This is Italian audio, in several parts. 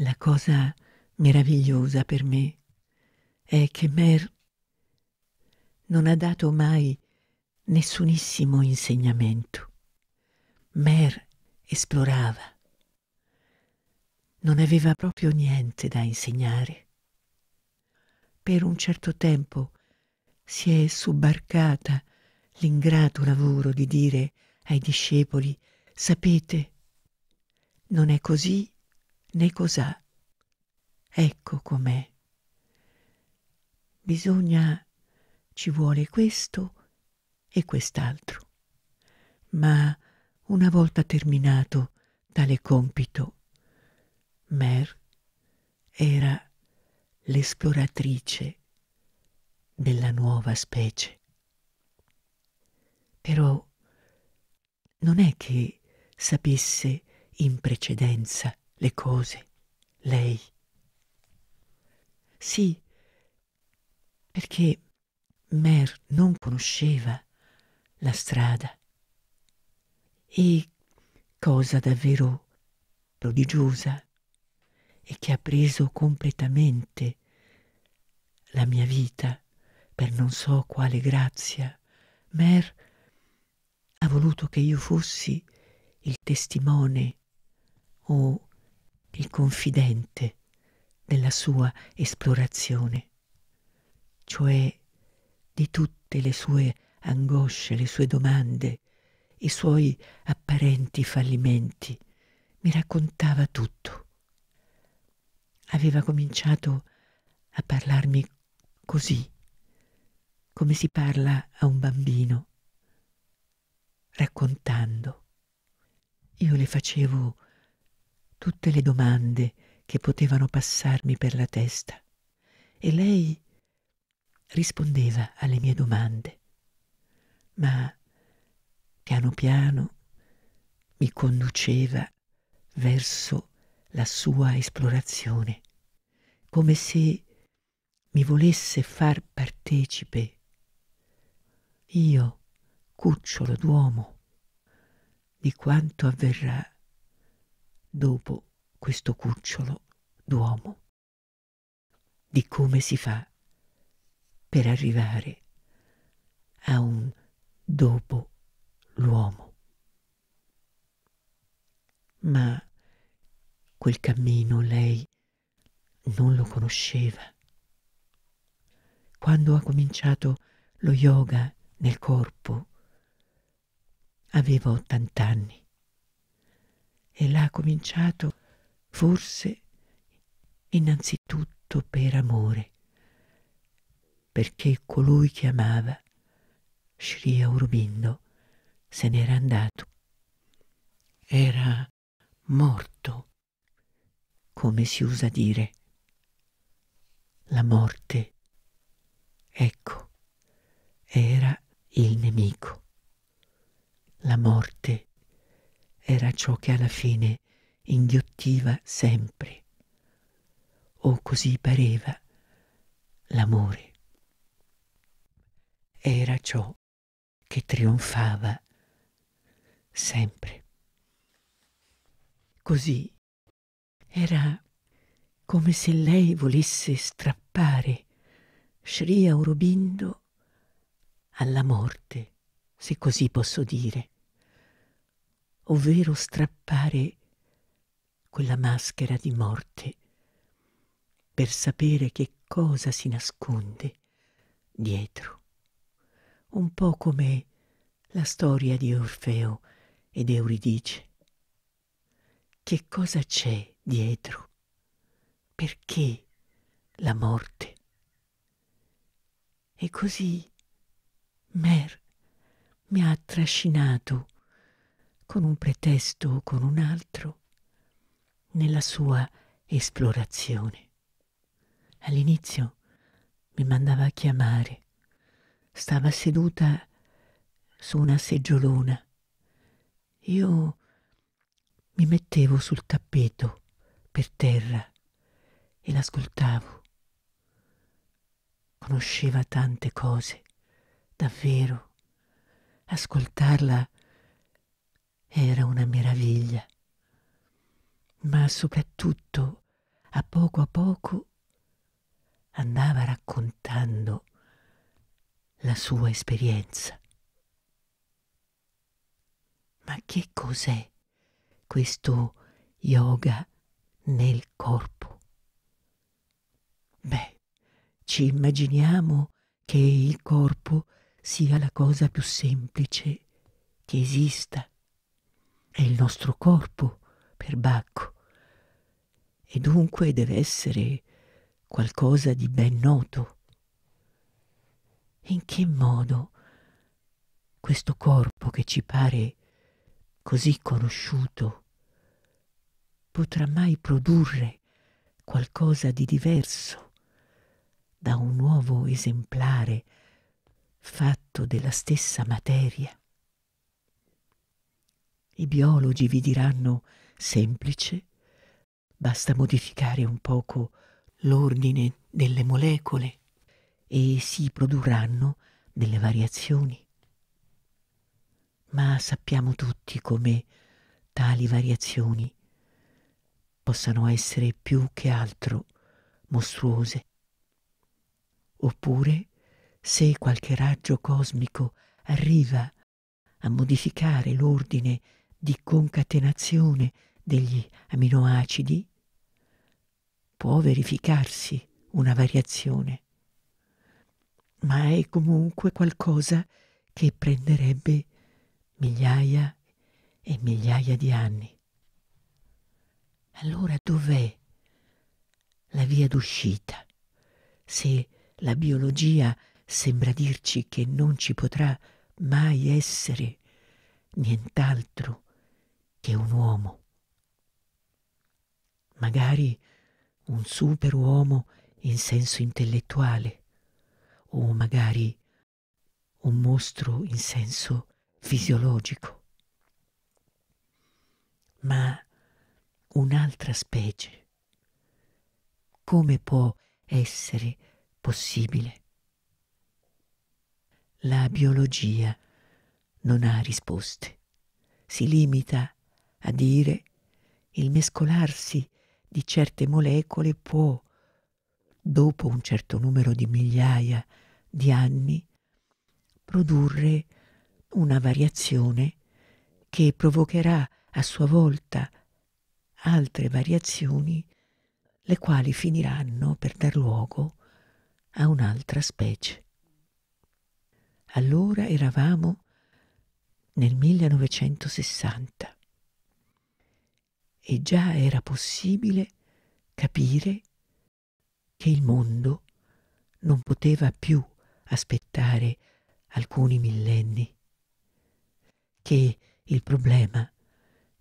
La cosa meravigliosa per me è che Mer non ha dato mai nessunissimo insegnamento. Mer esplorava. Non aveva proprio niente da insegnare. Per un certo tempo si è subbarcata l'ingrato lavoro di dire ai discepoli sapete, non è così né cos'ha. Ecco com'è. Bisogna, ci vuole questo e quest'altro. Ma una volta terminato tale compito, Mer era l'esploratrice della nuova specie. Però non è che sapesse in precedenza le cose, lei. Sì, perché Mer non conosceva la strada. E cosa davvero prodigiosa e che ha preso completamente la mia vita per non so quale grazia, Mer ha voluto che io fossi il testimone o il confidente della sua esplorazione, cioè di tutte le sue angosce, le sue domande, i suoi apparenti fallimenti. Mi raccontava tutto. Aveva cominciato a parlarmi così, come si parla a un bambino, raccontando. Io le facevo tutte le domande che potevano passarmi per la testa e lei rispondeva alle mie domande, ma piano piano mi conduceva verso la sua esplorazione, come se mi volesse far partecipe. Io, cucciolo d'uomo, di quanto avverrà dopo questo cucciolo d'uomo, di come si fa per arrivare a un dopo l'uomo. Ma quel cammino lei non lo conosceva. Quando ha cominciato lo yoga nel corpo, avevo 80 anni e l'ha cominciato forse innanzitutto per amore, perché colui che amava, Sri Aurobindo, se n'era andato. Era morto, come si usa dire. La morte, ecco, era il nemico. La morte era ciò che alla fine inghiottiva sempre. O così pareva l'amore. Era ciò che trionfava sempre. Così era come se lei volesse strappare Sri Aurobindo alla morte, se così posso dire ovvero strappare quella maschera di morte per sapere che cosa si nasconde dietro, un po' come la storia di Orfeo ed Euridice. Che cosa c'è dietro? Perché la morte? E così Mer mi ha trascinato con un pretesto o con un altro, nella sua esplorazione. All'inizio mi mandava a chiamare, stava seduta su una seggiolona. Io mi mettevo sul tappeto per terra e l'ascoltavo. Conosceva tante cose, davvero. Ascoltarla era una meraviglia. Ma soprattutto, a poco a poco, andava raccontando la sua esperienza. Ma che cos'è questo yoga nel corpo? Beh, ci immaginiamo che il corpo sia la cosa più semplice che esista è il nostro corpo, per Bacco, e dunque deve essere qualcosa di ben noto. In che modo questo corpo che ci pare così conosciuto potrà mai produrre qualcosa di diverso da un nuovo esemplare fatto della stessa materia? I biologi vi diranno semplice, basta modificare un poco l'ordine delle molecole e si produrranno delle variazioni. Ma sappiamo tutti come tali variazioni possano essere più che altro mostruose. Oppure, se qualche raggio cosmico arriva a modificare l'ordine di concatenazione degli aminoacidi, può verificarsi una variazione, ma è comunque qualcosa che prenderebbe migliaia e migliaia di anni. Allora dov'è la via d'uscita? Se la biologia sembra dirci che non ci potrà mai essere nient'altro che un uomo. Magari un superuomo in senso intellettuale, o magari un mostro in senso fisiologico, ma un'altra specie. Come può essere possibile? La biologia non ha risposte, si limita a a dire il mescolarsi di certe molecole può, dopo un certo numero di migliaia di anni, produrre una variazione che provocherà a sua volta altre variazioni, le quali finiranno per dar luogo a un'altra specie. Allora eravamo nel 1960 e già era possibile capire che il mondo non poteva più aspettare alcuni millenni, che il problema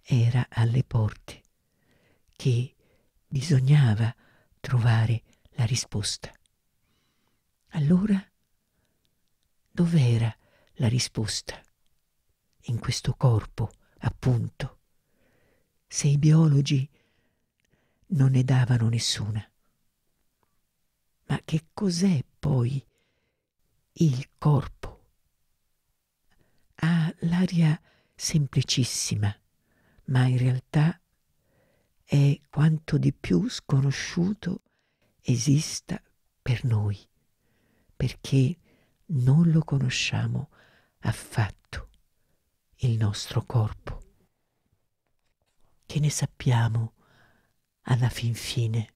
era alle porte, che bisognava trovare la risposta. Allora, dov'era la risposta? In questo corpo, appunto se i biologi non ne davano nessuna. Ma che cos'è poi il corpo? Ha l'aria semplicissima, ma in realtà è quanto di più sconosciuto esista per noi, perché non lo conosciamo affatto, il nostro corpo che ne sappiamo alla fin fine.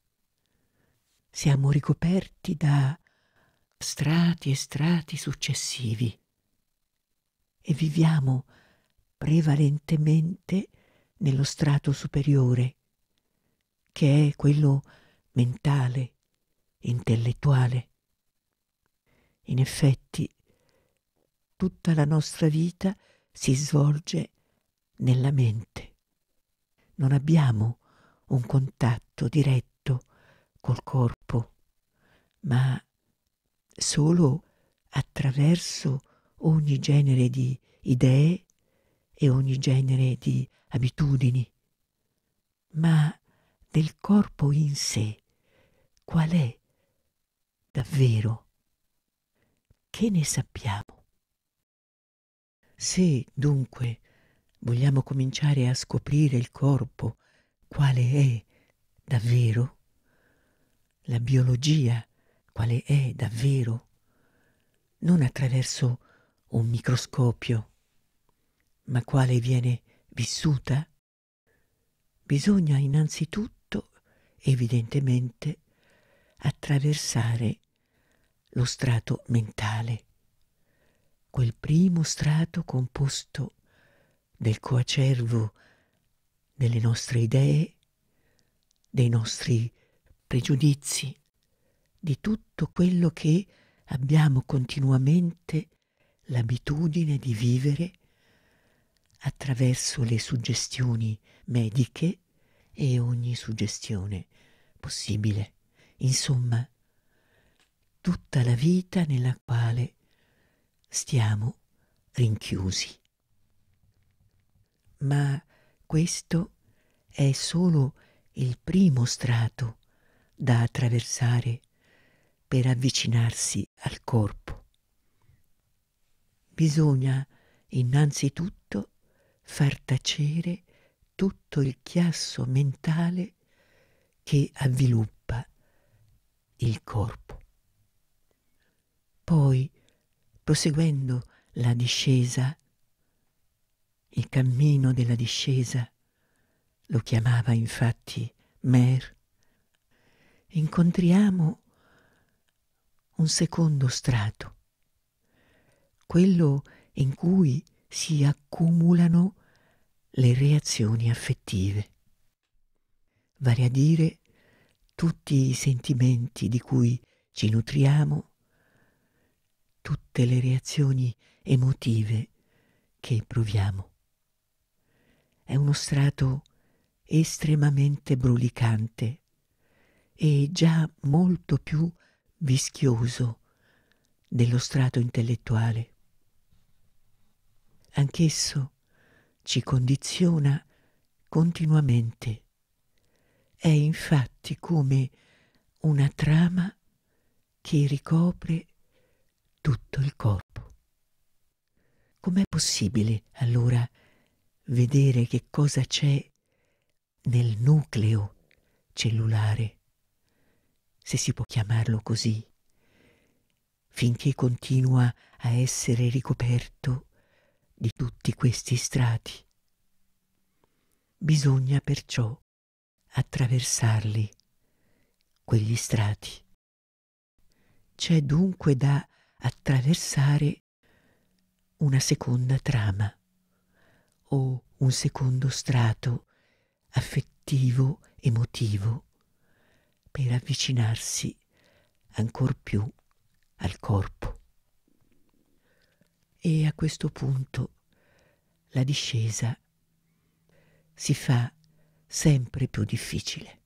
Siamo ricoperti da strati e strati successivi e viviamo prevalentemente nello strato superiore, che è quello mentale, intellettuale. In effetti, tutta la nostra vita si svolge nella mente non abbiamo un contatto diretto col corpo, ma solo attraverso ogni genere di idee e ogni genere di abitudini. Ma del corpo in sé, qual è davvero? Che ne sappiamo? Se dunque Vogliamo cominciare a scoprire il corpo, quale è davvero? La biologia, quale è davvero? Non attraverso un microscopio, ma quale viene vissuta? Bisogna innanzitutto, evidentemente, attraversare lo strato mentale, quel primo strato composto del coacervo delle nostre idee, dei nostri pregiudizi, di tutto quello che abbiamo continuamente l'abitudine di vivere attraverso le suggestioni mediche e ogni suggestione possibile. Insomma, tutta la vita nella quale stiamo rinchiusi ma questo è solo il primo strato da attraversare per avvicinarsi al corpo. Bisogna innanzitutto far tacere tutto il chiasso mentale che avviluppa il corpo. Poi, proseguendo la discesa, il cammino della discesa. Lo chiamava infatti Mer. Incontriamo un secondo strato, quello in cui si accumulano le reazioni affettive, vale a dire tutti i sentimenti di cui ci nutriamo, tutte le reazioni emotive che proviamo è uno strato estremamente brulicante e già molto più vischioso dello strato intellettuale. Anch'esso ci condiziona continuamente. È infatti come una trama che ricopre tutto il corpo. Com'è possibile allora vedere che cosa c'è nel nucleo cellulare, se si può chiamarlo così, finché continua a essere ricoperto di tutti questi strati. Bisogna perciò attraversarli, quegli strati. C'è dunque da attraversare una seconda trama o un secondo strato affettivo, emotivo, per avvicinarsi ancor più al corpo. E a questo punto la discesa si fa sempre più difficile.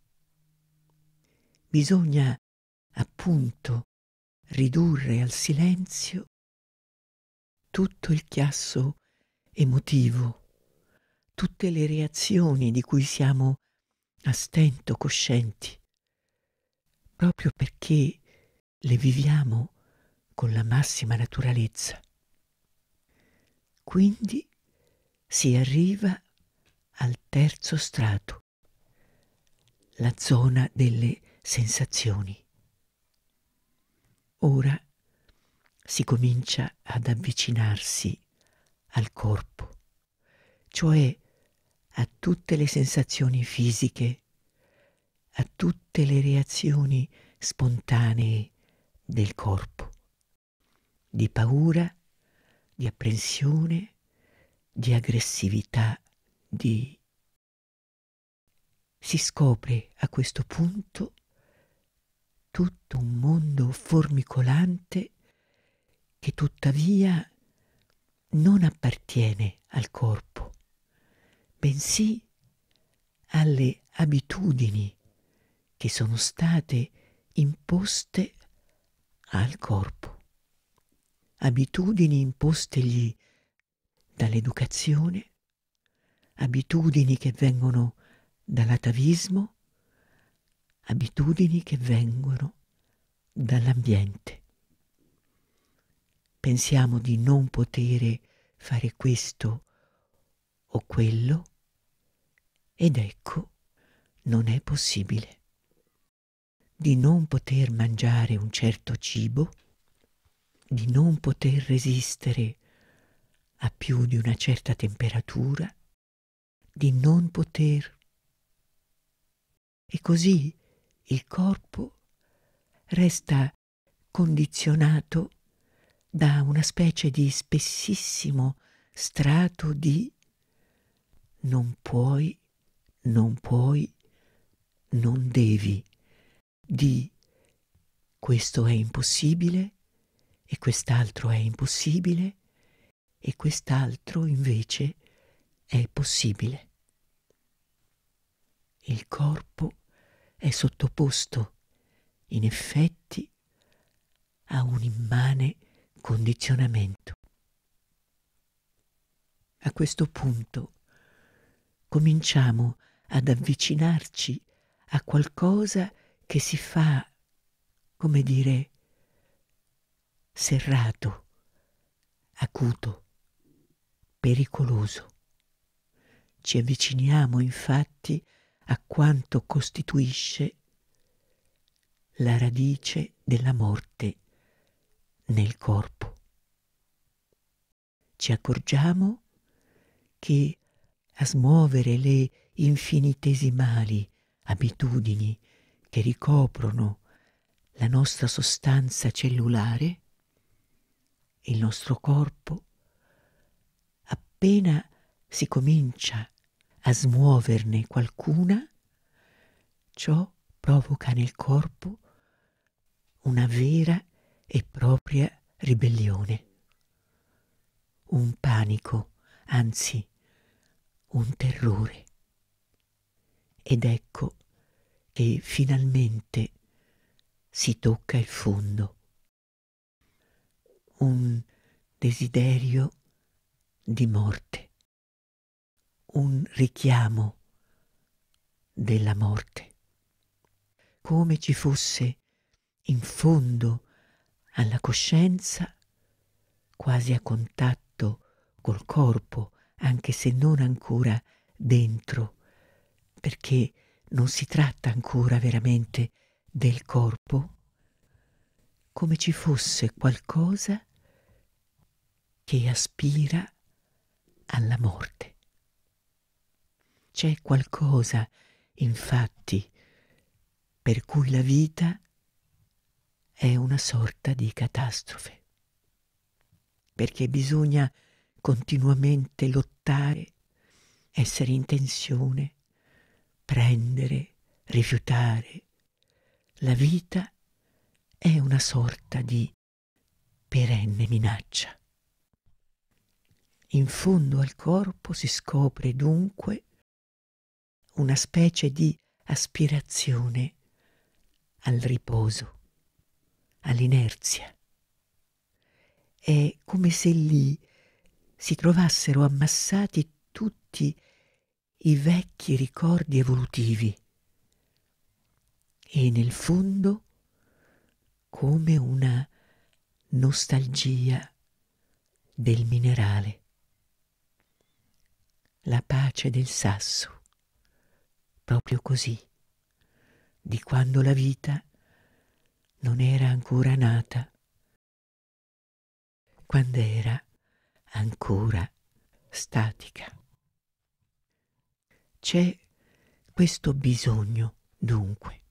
Bisogna appunto ridurre al silenzio tutto il chiasso emotivo tutte le reazioni di cui siamo a stento coscienti, proprio perché le viviamo con la massima naturalezza. Quindi si arriva al terzo strato, la zona delle sensazioni. Ora si comincia ad avvicinarsi al corpo, cioè a tutte le sensazioni fisiche, a tutte le reazioni spontanee del corpo, di paura, di apprensione, di aggressività, di... Si scopre a questo punto tutto un mondo formicolante che tuttavia non appartiene al corpo bensì alle abitudini che sono state imposte al corpo, abitudini impostegli dall'educazione, abitudini che vengono dall'atavismo, abitudini che vengono dall'ambiente. Pensiamo di non potere fare questo o quello ed ecco, non è possibile. Di non poter mangiare un certo cibo, di non poter resistere a più di una certa temperatura, di non poter. E così il corpo resta condizionato da una specie di spessissimo strato di non puoi non puoi, non devi, di questo è impossibile e quest'altro è impossibile e quest'altro invece è possibile. Il corpo è sottoposto, in effetti, a un immane condizionamento. A questo punto cominciamo ad avvicinarci a qualcosa che si fa, come dire, serrato, acuto, pericoloso. Ci avviciniamo infatti a quanto costituisce la radice della morte nel corpo. Ci accorgiamo che a smuovere le infinitesimali abitudini che ricoprono la nostra sostanza cellulare, il nostro corpo, appena si comincia a smuoverne qualcuna, ciò provoca nel corpo una vera e propria ribellione, un panico, anzi un terrore ed ecco che finalmente si tocca il fondo. Un desiderio di morte, un richiamo della morte, come ci fosse in fondo alla coscienza, quasi a contatto col corpo, anche se non ancora dentro perché non si tratta ancora veramente del corpo, come ci fosse qualcosa che aspira alla morte. C'è qualcosa, infatti, per cui la vita è una sorta di catastrofe, perché bisogna continuamente lottare, essere in tensione, prendere, rifiutare. La vita è una sorta di perenne minaccia. In fondo al corpo si scopre dunque una specie di aspirazione al riposo, all'inerzia. È come se lì si trovassero ammassati tutti i vecchi ricordi evolutivi e nel fondo come una nostalgia del minerale, la pace del sasso, proprio così, di quando la vita non era ancora nata, quando era ancora statica. C'è questo bisogno, dunque.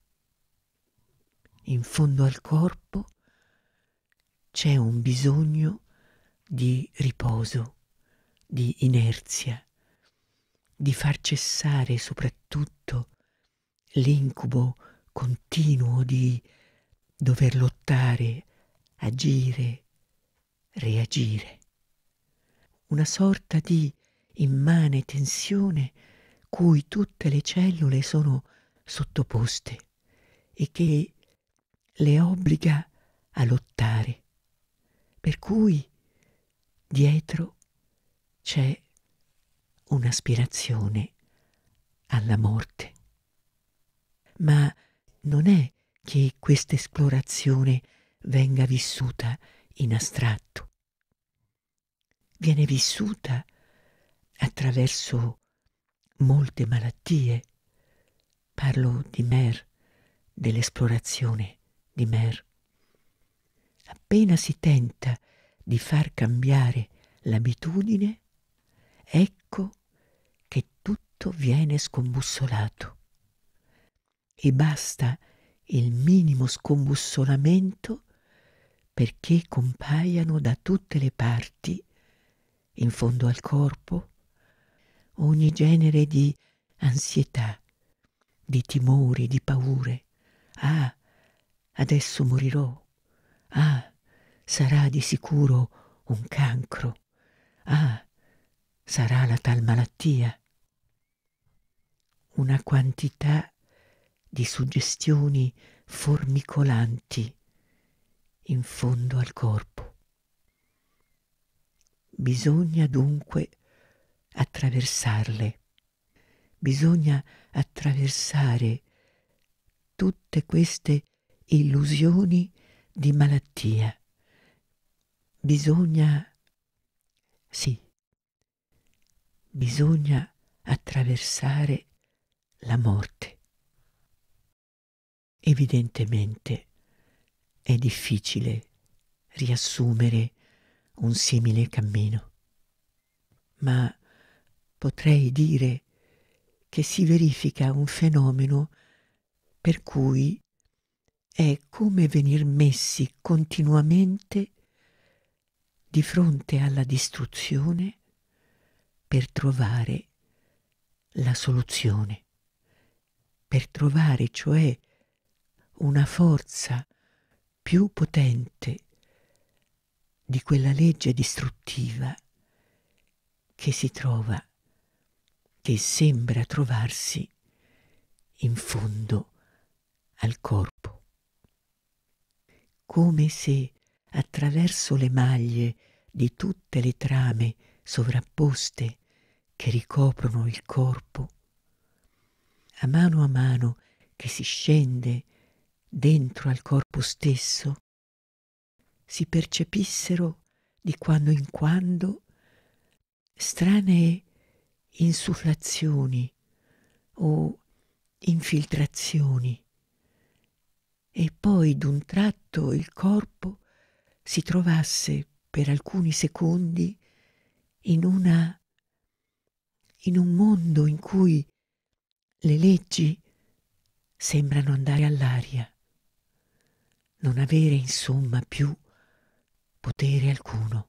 In fondo al corpo c'è un bisogno di riposo, di inerzia, di far cessare soprattutto l'incubo continuo di dover lottare, agire, reagire. Una sorta di immane tensione cui tutte le cellule sono sottoposte e che le obbliga a lottare. Per cui dietro c'è un'aspirazione alla morte. Ma non è che questa esplorazione venga vissuta in astratto. Viene vissuta attraverso molte malattie. Parlo di Mer, dell'esplorazione di Mer. Appena si tenta di far cambiare l'abitudine, ecco che tutto viene scombussolato. E basta il minimo scombussolamento perché compaiano da tutte le parti, in fondo al corpo, ogni genere di ansietà, di timori, di paure. Ah, adesso morirò. Ah, sarà di sicuro un cancro. Ah, sarà la tal malattia. Una quantità di suggestioni formicolanti in fondo al corpo. Bisogna dunque attraversarle. Bisogna attraversare tutte queste illusioni di malattia. Bisogna, sì, bisogna attraversare la morte. Evidentemente è difficile riassumere un simile cammino, ma potrei dire che si verifica un fenomeno per cui è come venir messi continuamente di fronte alla distruzione per trovare la soluzione, per trovare cioè una forza più potente di quella legge distruttiva che si trova che sembra trovarsi in fondo al corpo, come se attraverso le maglie di tutte le trame sovrapposte che ricoprono il corpo, a mano a mano che si scende dentro al corpo stesso, si percepissero di quando in quando strane insufflazioni o infiltrazioni. E poi d'un tratto il corpo si trovasse per alcuni secondi in una in un mondo in cui le leggi sembrano andare all'aria, non avere insomma più potere alcuno.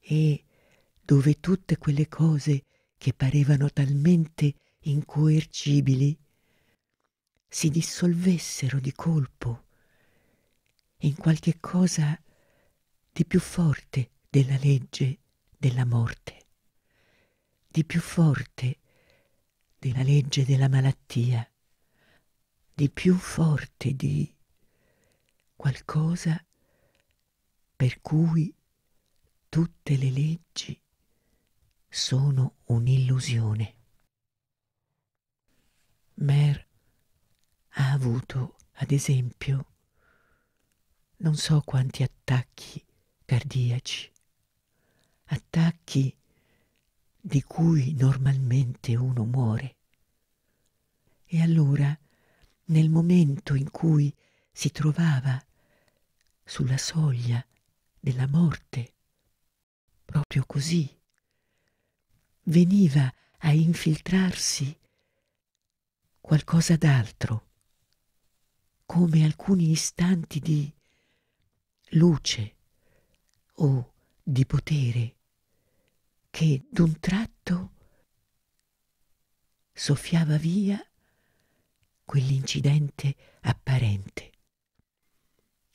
E dove tutte quelle cose che parevano talmente incoercibili si dissolvessero di colpo in qualche cosa di più forte della legge della morte, di più forte della legge della malattia, di più forte di qualcosa per cui tutte le leggi sono un'illusione. Mer ha avuto, ad esempio, non so quanti attacchi cardiaci, attacchi di cui normalmente uno muore. E allora, nel momento in cui si trovava sulla soglia della morte, proprio così, veniva a infiltrarsi qualcosa d'altro, come alcuni istanti di luce o di potere che d'un tratto soffiava via quell'incidente apparente.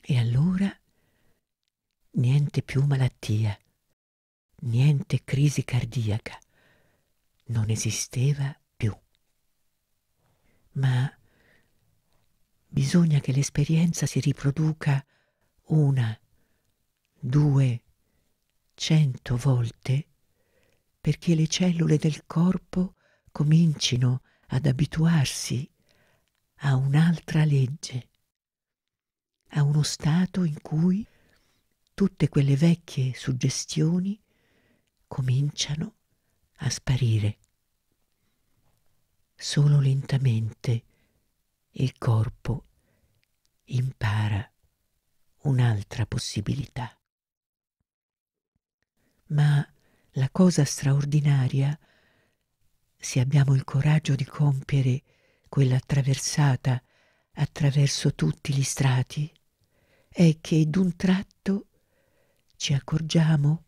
E allora niente più malattia, niente crisi cardiaca non esisteva più. Ma bisogna che l'esperienza si riproduca una, due, cento volte perché le cellule del corpo comincino ad abituarsi a un'altra legge, a uno stato in cui tutte quelle vecchie suggestioni cominciano a a sparire. Solo lentamente il corpo impara un'altra possibilità. Ma la cosa straordinaria, se abbiamo il coraggio di compiere quella traversata attraverso tutti gli strati, è che d'un tratto ci accorgiamo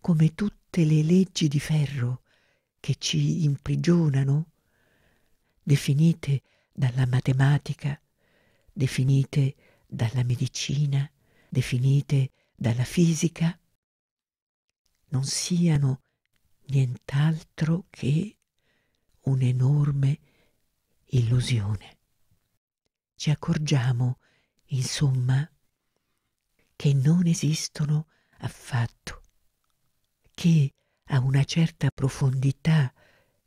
come tutti tutte le leggi di ferro che ci imprigionano, definite dalla matematica, definite dalla medicina, definite dalla fisica, non siano nient'altro che un'enorme illusione. Ci accorgiamo, insomma, che non esistono affatto che a una certa profondità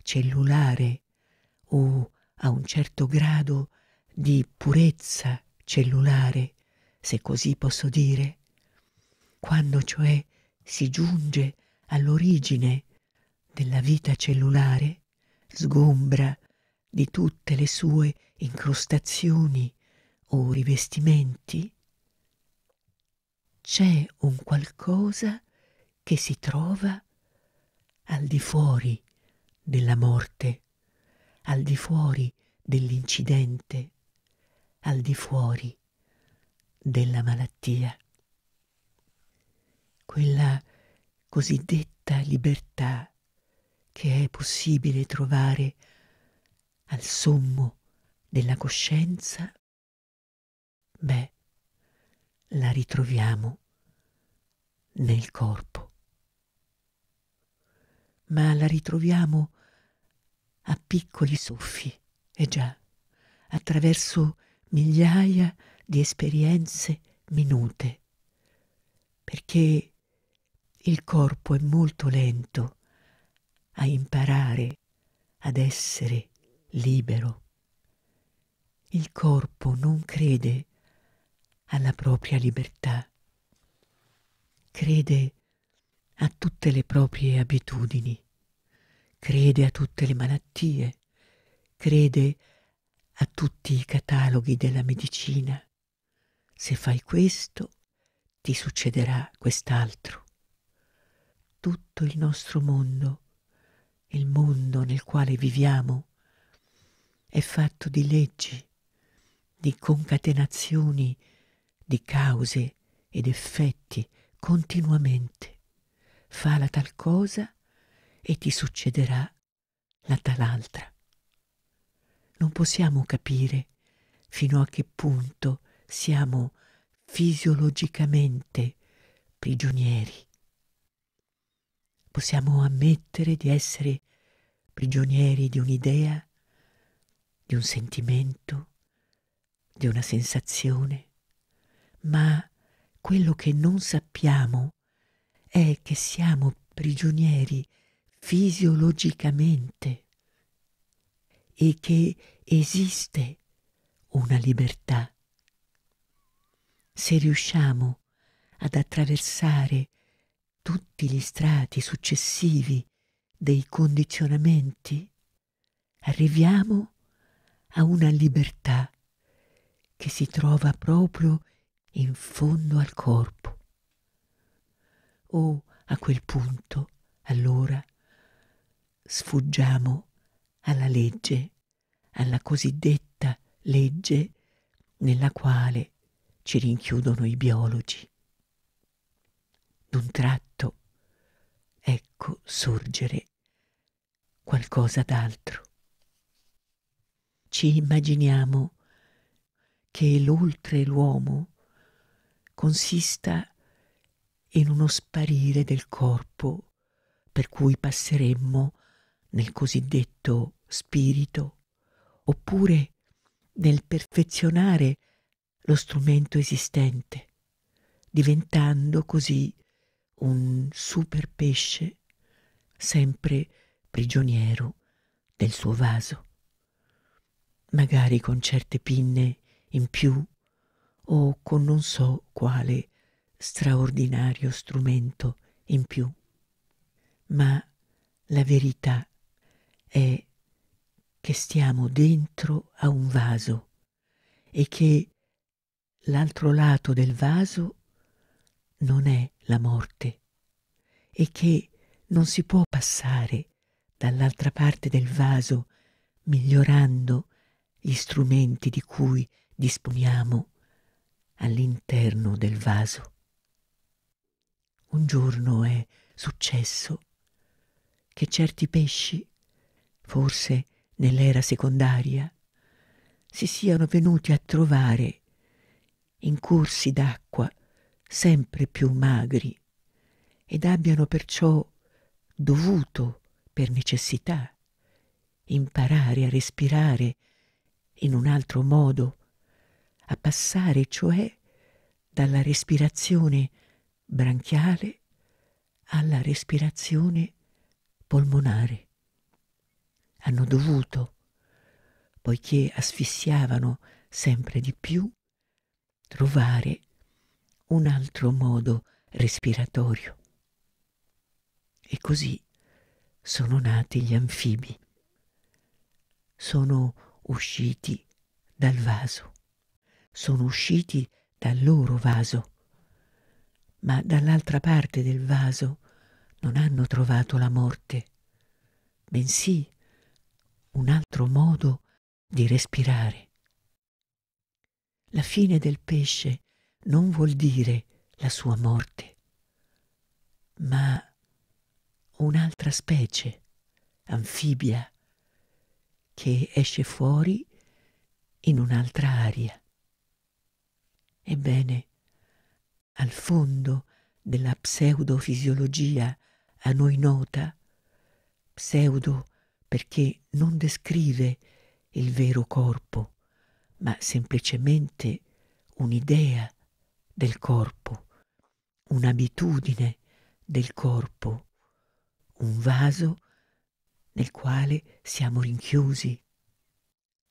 cellulare o a un certo grado di purezza cellulare, se così posso dire, quando cioè si giunge all'origine della vita cellulare, sgombra di tutte le sue incrostazioni o rivestimenti, c'è un qualcosa che che si trova al di fuori della morte, al di fuori dell'incidente, al di fuori della malattia. Quella cosiddetta libertà che è possibile trovare al sommo della coscienza, beh, la ritroviamo nel corpo ma la ritroviamo a piccoli soffi, e eh già, attraverso migliaia di esperienze minute, perché il corpo è molto lento a imparare ad essere libero. Il corpo non crede alla propria libertà, crede a tutte le proprie abitudini crede a tutte le malattie, crede a tutti i cataloghi della medicina. Se fai questo, ti succederà quest'altro. Tutto il nostro mondo, il mondo nel quale viviamo, è fatto di leggi, di concatenazioni, di cause ed effetti continuamente. Fa la tal cosa e ti succederà la tal'altra. Non possiamo capire fino a che punto siamo fisiologicamente prigionieri. Possiamo ammettere di essere prigionieri di un'idea, di un sentimento, di una sensazione, ma quello che non sappiamo è che siamo prigionieri fisiologicamente e che esiste una libertà. Se riusciamo ad attraversare tutti gli strati successivi dei condizionamenti, arriviamo a una libertà che si trova proprio in fondo al corpo. O a quel punto, allora, sfuggiamo alla legge, alla cosiddetta legge nella quale ci rinchiudono i biologi. D'un tratto ecco sorgere qualcosa d'altro. Ci immaginiamo che l'oltre l'uomo consista in uno sparire del corpo per cui passeremmo nel cosiddetto spirito, oppure nel perfezionare lo strumento esistente, diventando così un super pesce sempre prigioniero del suo vaso, magari con certe pinne in più o con non so quale straordinario strumento in più. Ma la verità è è che stiamo dentro a un vaso e che l'altro lato del vaso non è la morte e che non si può passare dall'altra parte del vaso migliorando gli strumenti di cui disponiamo all'interno del vaso. Un giorno è successo che certi pesci forse nell'era secondaria, si siano venuti a trovare in corsi d'acqua sempre più magri ed abbiano perciò dovuto, per necessità, imparare a respirare in un altro modo, a passare cioè dalla respirazione branchiale alla respirazione polmonare hanno dovuto, poiché asfissiavano sempre di più, trovare un altro modo respiratorio. E così sono nati gli anfibi, sono usciti dal vaso, sono usciti dal loro vaso, ma dall'altra parte del vaso non hanno trovato la morte, bensì un altro modo di respirare. La fine del pesce non vuol dire la sua morte, ma un'altra specie, anfibia, che esce fuori in un'altra aria. Ebbene, al fondo della pseudofisiologia a noi nota, pseudo perché non descrive il vero corpo, ma semplicemente un'idea del corpo, un'abitudine del corpo, un vaso nel quale siamo rinchiusi.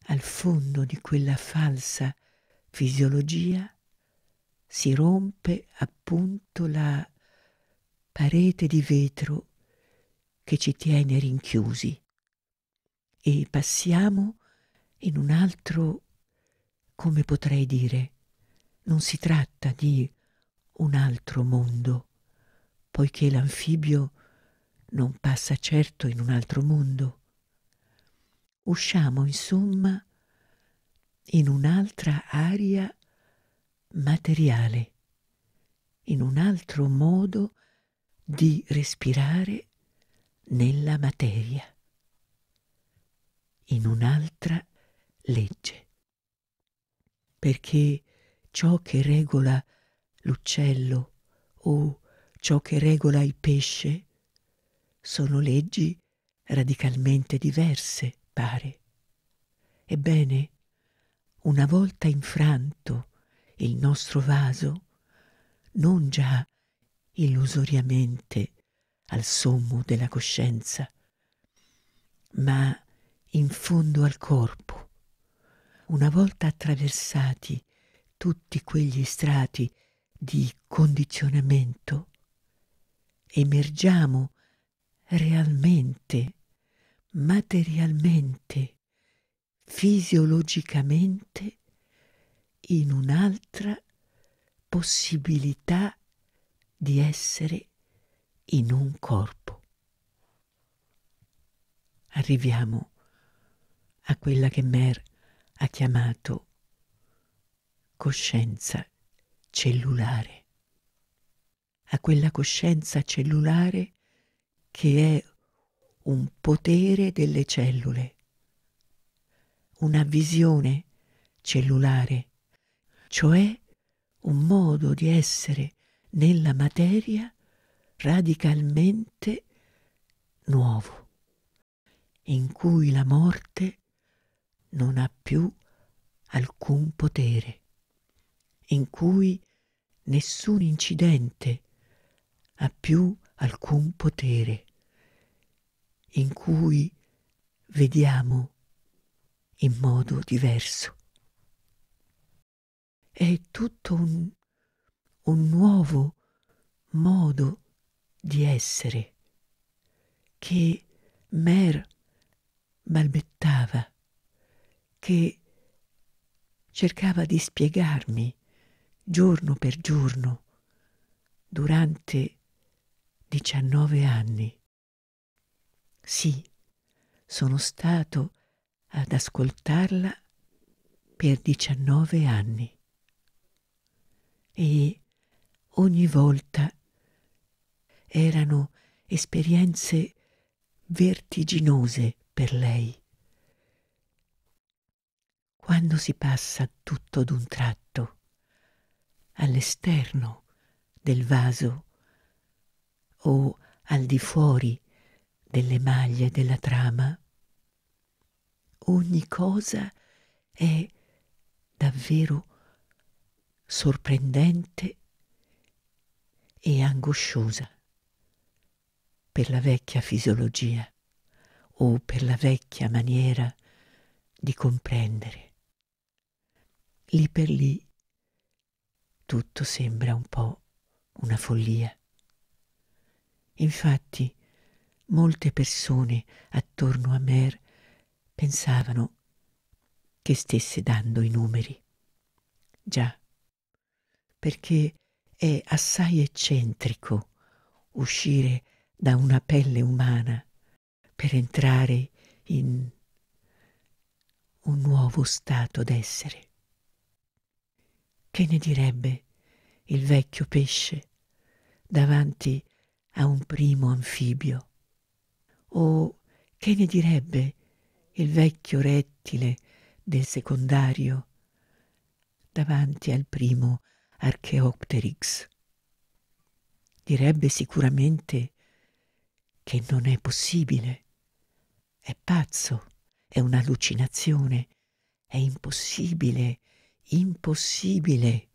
Al fondo di quella falsa fisiologia si rompe appunto la parete di vetro che ci tiene rinchiusi e passiamo in un altro, come potrei dire, non si tratta di un altro mondo, poiché l'anfibio non passa certo in un altro mondo. Usciamo, insomma, in un'altra aria materiale, in un altro modo di respirare nella materia in un'altra legge. Perché ciò che regola l'uccello o ciò che regola il pesce sono leggi radicalmente diverse, pare. Ebbene, una volta infranto il nostro vaso, non già illusoriamente al sommo della coscienza, ma in fondo al corpo. Una volta attraversati tutti quegli strati di condizionamento, emergiamo realmente, materialmente, fisiologicamente in un'altra possibilità di essere in un corpo. Arriviamo a quella che Mer ha chiamato coscienza cellulare, a quella coscienza cellulare che è un potere delle cellule, una visione cellulare, cioè un modo di essere nella materia radicalmente nuovo, in cui la morte non ha più alcun potere, in cui nessun incidente ha più alcun potere, in cui vediamo in modo diverso. È tutto un, un nuovo modo di essere che Mer balbettava che cercava di spiegarmi giorno per giorno durante 19 anni. Sì, sono stato ad ascoltarla per 19 anni e ogni volta erano esperienze vertiginose per lei quando si passa tutto d'un tratto all'esterno del vaso o al di fuori delle maglie della trama. Ogni cosa è davvero sorprendente e angosciosa per la vecchia fisiologia o per la vecchia maniera di comprendere lì per lì tutto sembra un po' una follia. Infatti, molte persone attorno a Mer pensavano che stesse dando i numeri. Già, perché è assai eccentrico uscire da una pelle umana per entrare in un nuovo stato d'essere. Che ne direbbe il vecchio pesce davanti a un primo anfibio? O che ne direbbe il vecchio rettile del secondario davanti al primo Archeopteryx? Direbbe sicuramente che non è possibile. È pazzo, è un'allucinazione, è impossibile impossibile,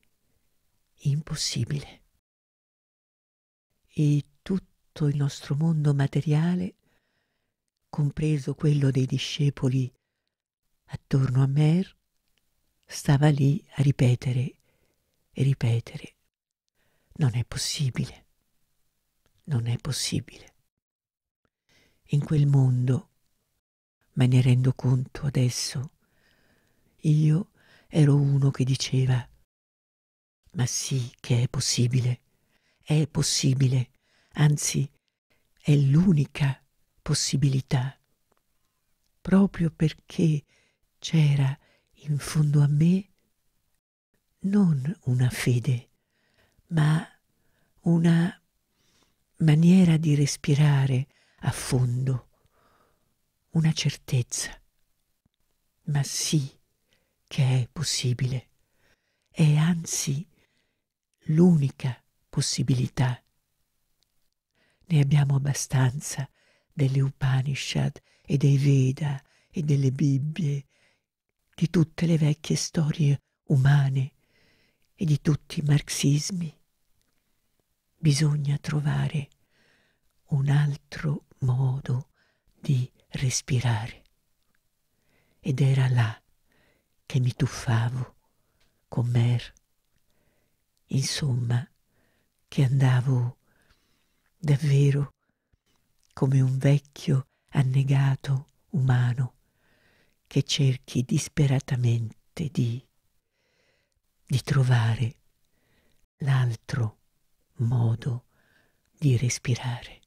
impossibile. E tutto il nostro mondo materiale, compreso quello dei discepoli attorno a Mer, stava lì a ripetere e ripetere. Non è possibile, non è possibile. In quel mondo, me ne rendo conto adesso, io ero uno che diceva ma sì che è possibile, è possibile, anzi è l'unica possibilità. Proprio perché c'era in fondo a me non una fede, ma una maniera di respirare a fondo, una certezza. Ma sì che è possibile, è anzi l'unica possibilità. Ne abbiamo abbastanza delle Upanishad e dei Veda e delle Bibbie, di tutte le vecchie storie umane e di tutti i marxismi. Bisogna trovare un altro modo di respirare. Ed era là che mi tuffavo con Mer. Insomma, che andavo davvero come un vecchio annegato umano che cerchi disperatamente di, di trovare l'altro modo di respirare.